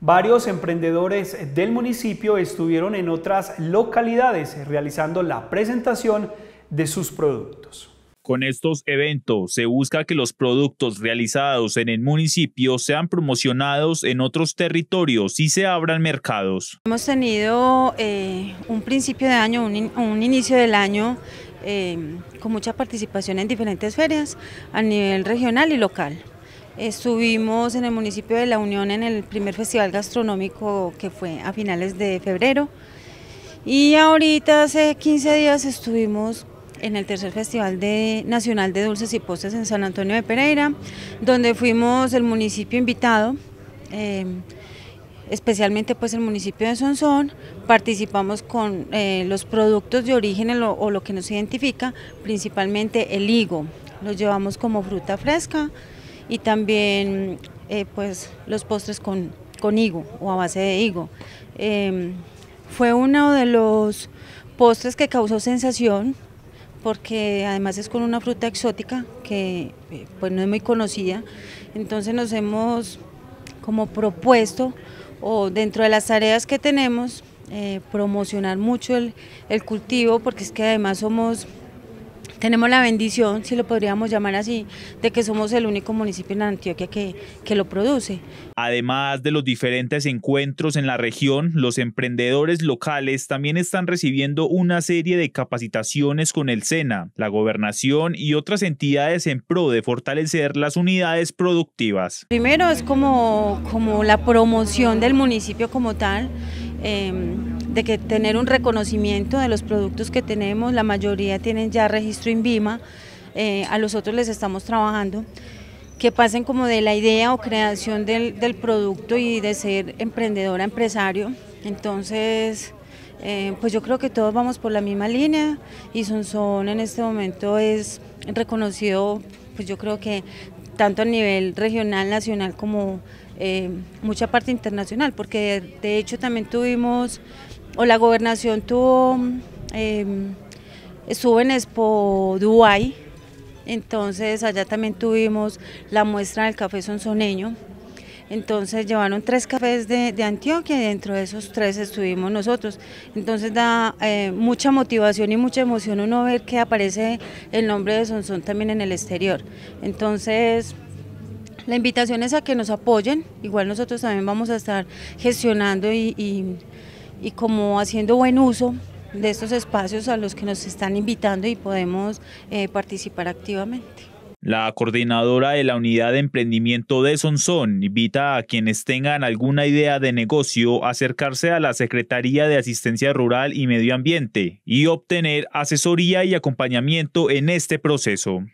Varios emprendedores del municipio estuvieron en otras localidades realizando la presentación de sus productos. Con estos eventos se busca que los productos realizados en el municipio sean promocionados en otros territorios y se abran mercados. Hemos tenido eh, un principio de año, un, inicio del año eh, con mucha participación en diferentes ferias a nivel regional y local. Estuvimos en el municipio de La Unión en el primer festival gastronómico que fue a finales de febrero y ahorita hace 15 días estuvimos en el tercer Festival de, Nacional de Dulces y Postres en San Antonio de Pereira, donde fuimos el municipio invitado, em, especialmente pues el municipio de Sonsón, participamos con eh, los productos de origen o lo que nos identifica, principalmente el higo, lo llevamos como fruta fresca, y también eh, pues los postres con, con, higo o a base de higo. Em, fue uno de los postres que causó sensación porque además es con una fruta exótica que eh, pues no es muy conocida, entonces nos hemos como propuesto o dentro de las tareas que tenemos eh, promocionar mucho el, el cultivo porque es que además somos tenemos la bendición, si lo podríamos llamar así, de que somos el único municipio en Antioquia que, que lo produce. Además de los diferentes encuentros en la región, los emprendedores locales también están recibiendo una serie de capacitaciones con el SENA, la gobernación y otras entidades en pro de fortalecer las unidades productivas. Primero es como, como la promoción del municipio como tal. Em, de que tener un reconocimiento de los productos que tenemos, la mayoría tienen ya registro INVIMA, eh, a los otros les estamos trabajando, que pasen como de la idea o creación del, producto y de ser emprendedora, empresario. Entonces, eh, pues yo creo que todos vamos por la misma línea y son en este momento es reconocido, pues yo creo que tanto a nivel regional, nacional como eh, mucha parte internacional, porque de, hecho también tuvimos o la gobernación tuvo, em, estuvo en Expo Dubai, entonces allá también tuvimos la muestra del café sonsoneño, entonces llevaron tres cafés de, Antioquia y dentro de esos tres estuvimos nosotros. Entonces da eh, mucha motivación y mucha emoción uno ver que aparece el nombre de Sonsón también en el exterior. Entonces la invitación es a que nos apoyen, igual nosotros también vamos a estar gestionando y y como haciendo buen uso de estos espacios a los que nos están invitando y podemos eh, participar activamente. La coordinadora de la unidad de emprendimiento de Sonsón invita a quienes tengan alguna idea de negocio a acercarse a la Secretaría de Asistencia Rural y Medio Ambiente y obtener asesoría y acompañamiento en este proceso.